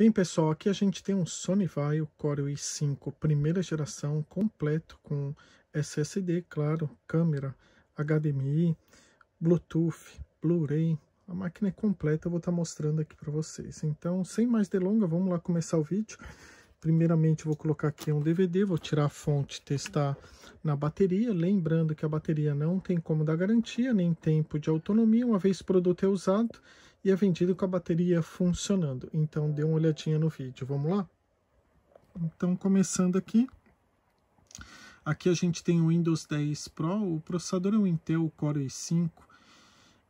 Bem, pessoal, aqui a gente tem um Sony Vaio Core i5 primeira geração completo com SSD, claro, câmera, HDMI, Bluetooth, Blu-ray. A máquina é completa, eu vou estar tá mostrando aqui para vocês. Então, sem mais delongas, vamos lá começar o vídeo. Primeiramente, vou colocar aqui um DVD, vou tirar a fonte testar na bateria. Lembrando que a bateria não tem como dar garantia, nem tempo de autonomia. Uma vez o produto é usado, e é vendido com a bateria funcionando. Então dê uma olhadinha no vídeo, vamos lá? Então começando aqui, aqui a gente tem o Windows 10 Pro, o processador é um Intel Core i5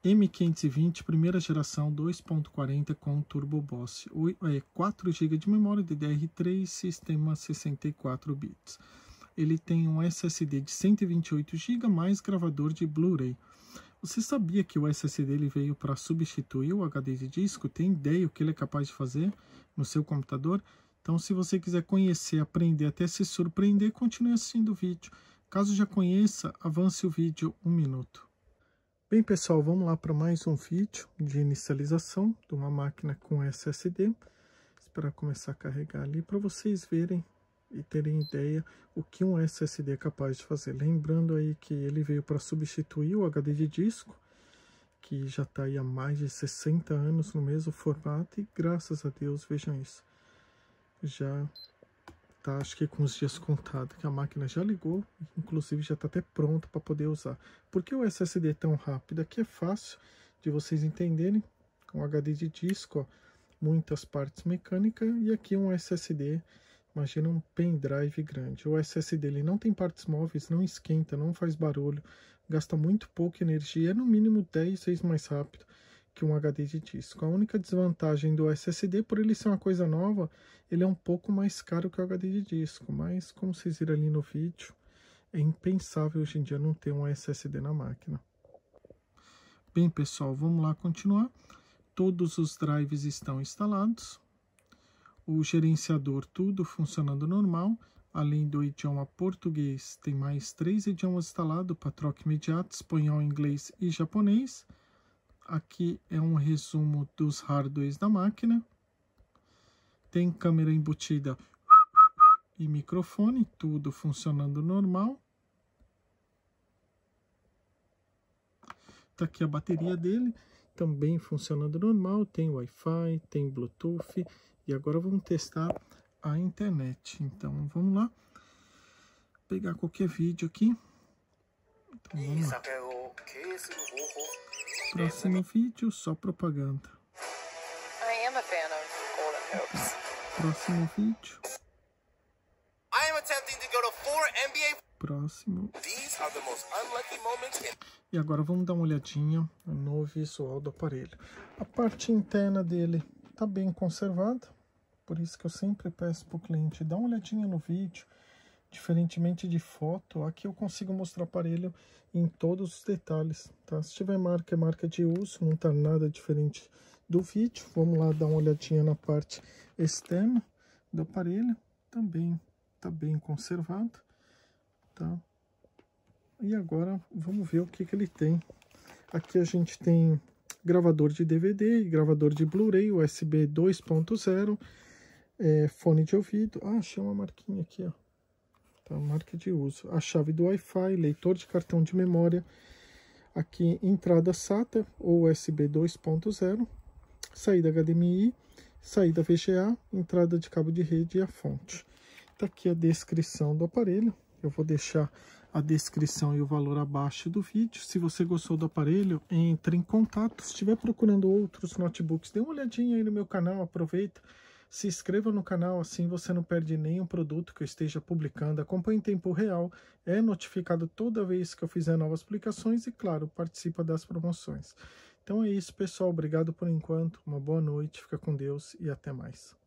M520 primeira geração 2.40 com Turbo Boss, 4 é, GB de memória DDR3, sistema 64 bits. Ele tem um SSD de 128 GB mais gravador de Blu-ray. Você sabia que o SSD ele veio para substituir o HD de disco? Tem ideia o que ele é capaz de fazer no seu computador? Então, se você quiser conhecer, aprender, até se surpreender, continue assistindo o vídeo. Caso já conheça, avance o vídeo um minuto. Bem, pessoal, vamos lá para mais um vídeo de inicialização de uma máquina com SSD. Esperar começar a carregar ali para vocês verem e terem ideia o que um SSD é capaz de fazer. Lembrando aí que ele veio para substituir o HD de disco, que já está aí há mais de 60 anos no mesmo formato e graças a Deus, vejam isso, já está acho que com os dias contados que a máquina já ligou, inclusive já está até pronta para poder usar. Por que o SSD é tão rápido? Aqui é fácil de vocês entenderem, com HD de disco, ó, muitas partes mecânicas e aqui um SSD Imagina um pendrive grande. O SSD ele não tem partes móveis, não esquenta, não faz barulho, gasta muito pouca energia, é no mínimo 10 vezes mais rápido que um HD de disco. A única desvantagem do SSD, por ele ser uma coisa nova, ele é um pouco mais caro que o HD de disco, mas como vocês viram ali no vídeo, é impensável hoje em dia não ter um SSD na máquina. Bem pessoal, vamos lá continuar. Todos os drives estão instalados o gerenciador tudo funcionando normal. Além do idioma português, tem mais três idiomas instalados para troca imediata, espanhol, inglês e japonês. Aqui é um resumo dos hardwares da máquina. Tem câmera embutida e microfone, tudo funcionando normal. Tá aqui a bateria dele, também funcionando normal, tem Wi-Fi, tem Bluetooth e agora vamos testar a internet. Então vamos lá. pegar qualquer vídeo aqui. Então vamos lá. É Próximo vídeo, só propaganda. Próximo vídeo. Próximo. E agora vamos dar uma olhadinha no visual do aparelho. A parte interna dele está bem conservada por isso que eu sempre peço para o cliente dar uma olhadinha no vídeo. Diferentemente de foto, aqui eu consigo mostrar o aparelho em todos os detalhes, tá? Se tiver marca, é marca de uso, não está nada diferente do vídeo. Vamos lá dar uma olhadinha na parte externa do aparelho, também está bem conservado, tá? E agora vamos ver o que, que ele tem. Aqui a gente tem gravador de DVD, gravador de Blu-ray, USB 2.0, é, fone de ouvido. Ah, achei uma marquinha aqui, ó. Tá, marca de uso. A chave do Wi-Fi, leitor de cartão de memória. Aqui, entrada SATA ou USB 2.0. Saída HDMI, saída VGA, entrada de cabo de rede e a fonte. Tá aqui a descrição do aparelho. Eu vou deixar a descrição e o valor abaixo do vídeo. Se você gostou do aparelho, entre em contato. Se estiver procurando outros notebooks, dê uma olhadinha aí no meu canal, aproveita. Se inscreva no canal, assim você não perde nenhum produto que eu esteja publicando. Acompanhe em tempo real, é notificado toda vez que eu fizer novas publicações e, claro, participa das promoções. Então é isso, pessoal. Obrigado por enquanto. Uma boa noite, fica com Deus e até mais.